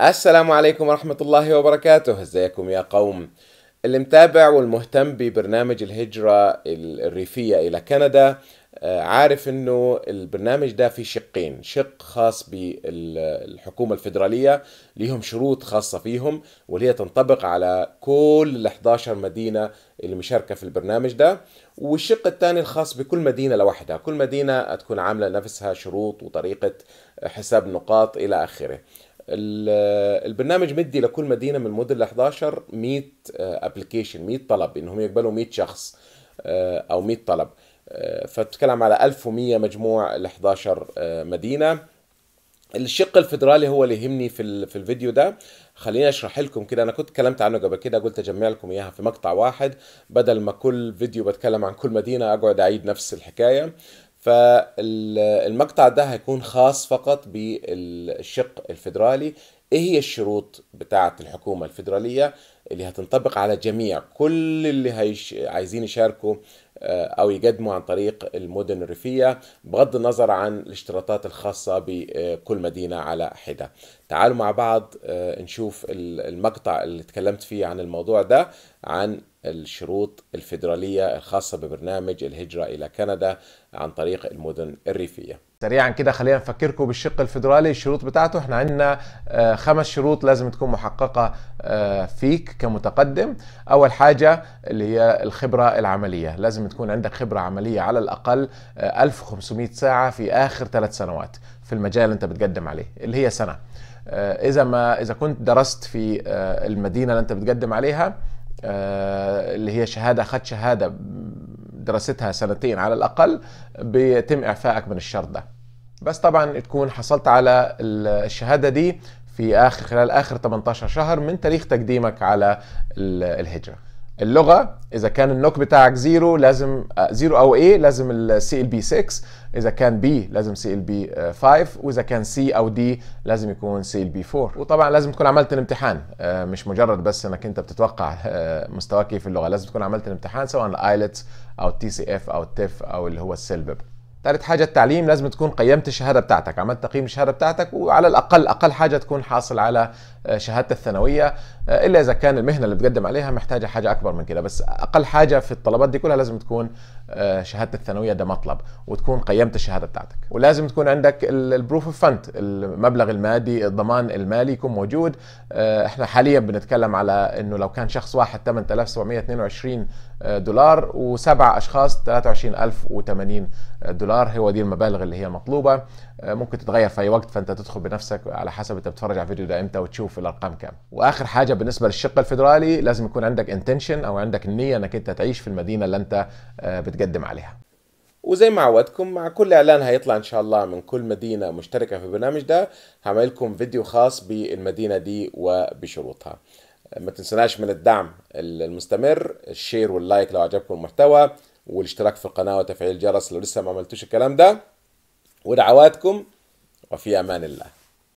السلام عليكم ورحمة الله وبركاته ازيكم يا قوم اللي متابع والمهتم ببرنامج الهجرة الريفية إلى كندا آه، عارف انه البرنامج ده فيه شقين شق خاص بالحكومة الفيدرالية ليهم شروط خاصة فيهم واللي هي تنطبق على كل ال 11 مدينة اللي مشاركة في البرنامج ده والشق الثاني الخاص بكل مدينة لوحدها كل مدينة تكون عاملة نفسها شروط وطريقة حساب نقاط إلى آخره البرنامج مدي لكل مدينه من ال 11 100 ابلكيشن 100 طلب انهم يقبلوا 100 شخص آه، او 100 طلب آه، فبتتكلم على 1100 مجموع ال 11 آه، مدينه الشق الفدرالي هو اللي يهمني في في الفيديو ده خليني اشرح لكم كده انا كنت اتكلمت عنه قبل كده قلت اجمع لكم اياها في مقطع واحد بدل ما كل فيديو بتكلم عن كل مدينه اقعد اعيد نفس الحكايه فالمقطع ده هيكون خاص فقط بالشق الفدرالي ايه هي الشروط بتاعه الحكومه الفدراليه اللي هتنطبق على جميع كل اللي هيش... عايزين يشاركوا آه، او يقدموا عن طريق المدن الريفيه بغض النظر عن الاشتراطات الخاصه بكل مدينه على حده. تعالوا مع بعض آه، نشوف المقطع اللي اتكلمت فيه عن الموضوع ده عن الشروط الفيدرالية الخاصة ببرنامج الهجرة إلى كندا عن طريق المدن الريفية سريعا كده خلينا نفكركم بالشق الفيدرالي الشروط بتاعته احنا عندنا آه، خمس شروط لازم تكون محققة آه، فيك كمتقدم اول حاجة اللي هي الخبرة العملية لازم تكون عندك خبرة عملية على الاقل 1500 آه، ساعة في اخر ثلاث سنوات في المجال اللي انت بتقدم عليه اللي هي سنة اذا ما اذا كنت درست في المدينة اللي انت بتقدم عليها آه، اللي هي شهاده اخذت شهاده دراستها سنتين على الاقل بيتم اعفائك من الشرط ده بس طبعا تكون حصلت على الشهاده دي في اخر خلال اخر 18 شهر من تاريخ تقديمك على الهجره اللغه اذا كان النوك بتاعك زيرو لازم آه، زيرو او اي لازم السي ال بي 6 اذا كان بي لازم سي ال بي 5 واذا كان سي او دي لازم يكون سي ال بي 4 وطبعا لازم تكون عملت الامتحان آه، مش مجرد بس انك انت بتتوقع آه، مستواك في اللغه لازم تكون عملت الامتحان سواء الايلتس e او التي سي اف او التف او اللي هو السلبب ثالث حاجه التعليم لازم تكون قيمت الشهاده بتاعتك عملت تقييم الشهاده بتاعتك وعلى الاقل اقل حاجه تكون حاصل على آه، شهاده الثانويه آه، الا اذا كان المهنه اللي بتقدم عليها محتاجه حاجه اكبر من كده بس اقل حاجه في الطلبات دي كلها لازم تكون آه، شهاده الثانويه ده مطلب وتكون قيمت الشهاده بتاعتك ولازم تكون عندك البروف اوف فند المبلغ المادي الضمان المالي يكون موجود احنا حاليا بنتكلم على انه لو كان شخص واحد 8722 دولار وسبع اشخاص 23080 دولار دولار هو دي المبالغ اللي هي مطلوبه آه، ممكن تتغير في اي وقت فانت تدخل بنفسك على حسب انت بتتفرج على الفيديو ده امتى وتشوف الارقام كام واخر حاجه بالنسبه للشق الفيدرالي لازم يكون عندك انتنشن او عندك النيه انك انت تعيش في المدينه اللي انت آه، بتقدم عليها وزي ما عودتكم مع كل اعلان هيطلع ان شاء الله من كل مدينه مشتركه في البرنامج ده هعمل لكم فيديو خاص بالمدينه دي وبشروطها آه، ما تنسوناش من الدعم المستمر الشير واللايك لو عجبكم المحتوى والاشتراك في القناه وتفعيل الجرس لو لسه ما عملتوش الكلام ده ودعواتكم وفي امان الله